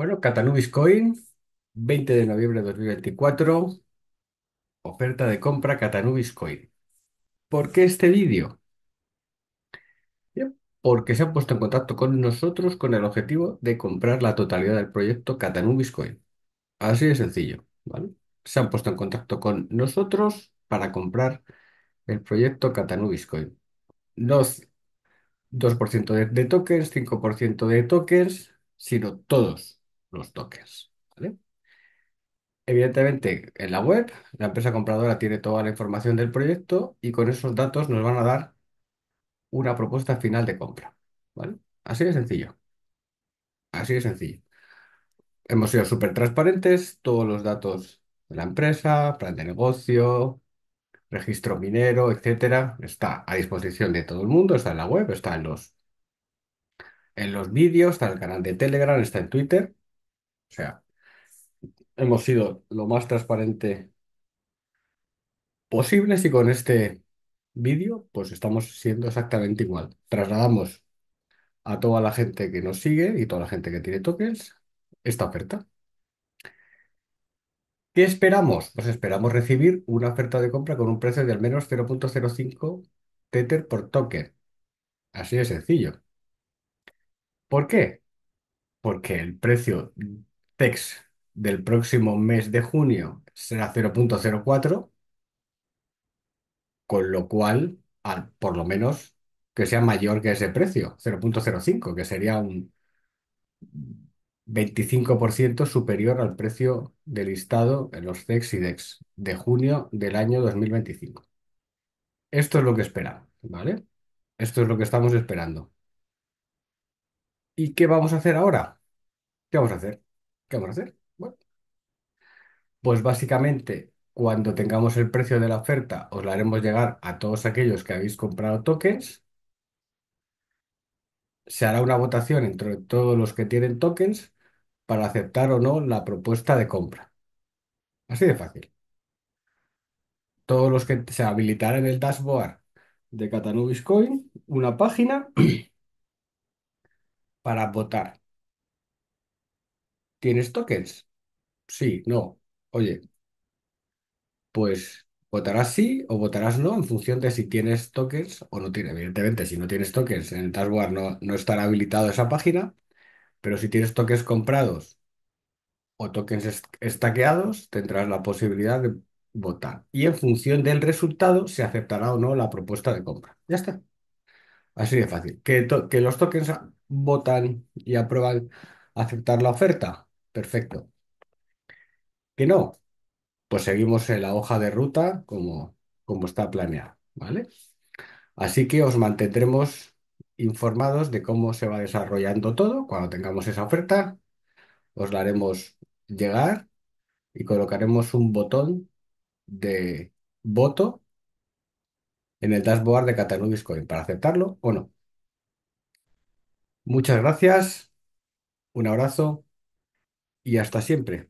Bueno, Catanubis Coin, 20 de noviembre de 2024, oferta de compra Catanubis Coin. ¿Por qué este vídeo? porque se han puesto en contacto con nosotros con el objetivo de comprar la totalidad del proyecto Catanubis Coin. Así de sencillo, ¿vale? Se han puesto en contacto con nosotros para comprar el proyecto Catanubis Coin. 2% de, de tokens, 5% de tokens, sino todos los toques, ¿vale? Evidentemente, en la web, la empresa compradora tiene toda la información del proyecto y con esos datos nos van a dar una propuesta final de compra. ¿vale? Así de sencillo. Así de sencillo. Hemos sido súper transparentes, todos los datos de la empresa, plan de negocio, registro minero, etcétera, está a disposición de todo el mundo, está en la web, está en los, en los vídeos, está en el canal de Telegram, está en Twitter. O sea, hemos sido lo más transparente posible y con este vídeo pues estamos siendo exactamente igual. Trasladamos a toda la gente que nos sigue y toda la gente que tiene tokens esta oferta. ¿Qué esperamos? Pues esperamos recibir una oferta de compra con un precio de al menos 0.05 Tether por token. Así de sencillo. ¿Por qué? Porque el precio del próximo mes de junio será 0.04, con lo cual, por lo menos, que sea mayor que ese precio, 0.05, que sería un 25% superior al precio del listado en los CEX y DEX de junio del año 2025. Esto es lo que espera, ¿vale? Esto es lo que estamos esperando. ¿Y qué vamos a hacer ahora? ¿Qué vamos a hacer? ¿Qué vamos a hacer? Bueno, pues básicamente, cuando tengamos el precio de la oferta, os la haremos llegar a todos aquellos que habéis comprado tokens. Se hará una votación entre todos los que tienen tokens para aceptar o no la propuesta de compra. Así de fácil. Todos los que se habilitarán en el dashboard de Catanubis Coin una página para votar ¿Tienes tokens? Sí, no. Oye, pues votarás sí o votarás no en función de si tienes tokens o no tienes. Evidentemente, si no tienes tokens en el dashboard no, no estará habilitado esa página, pero si tienes tokens comprados o tokens estaqueados, tendrás la posibilidad de votar. Y en función del resultado, se aceptará o no la propuesta de compra. Ya está. Así de fácil. ¿Que, los tokens votan y aprueban aceptar la oferta? perfecto. Que no, pues seguimos en la hoja de ruta como, como está planeado, ¿vale? Así que os mantendremos informados de cómo se va desarrollando todo. Cuando tengamos esa oferta, os la haremos llegar y colocaremos un botón de voto en el dashboard de Cataluña Coin para aceptarlo o no. Muchas gracias. Un abrazo y hasta siempre.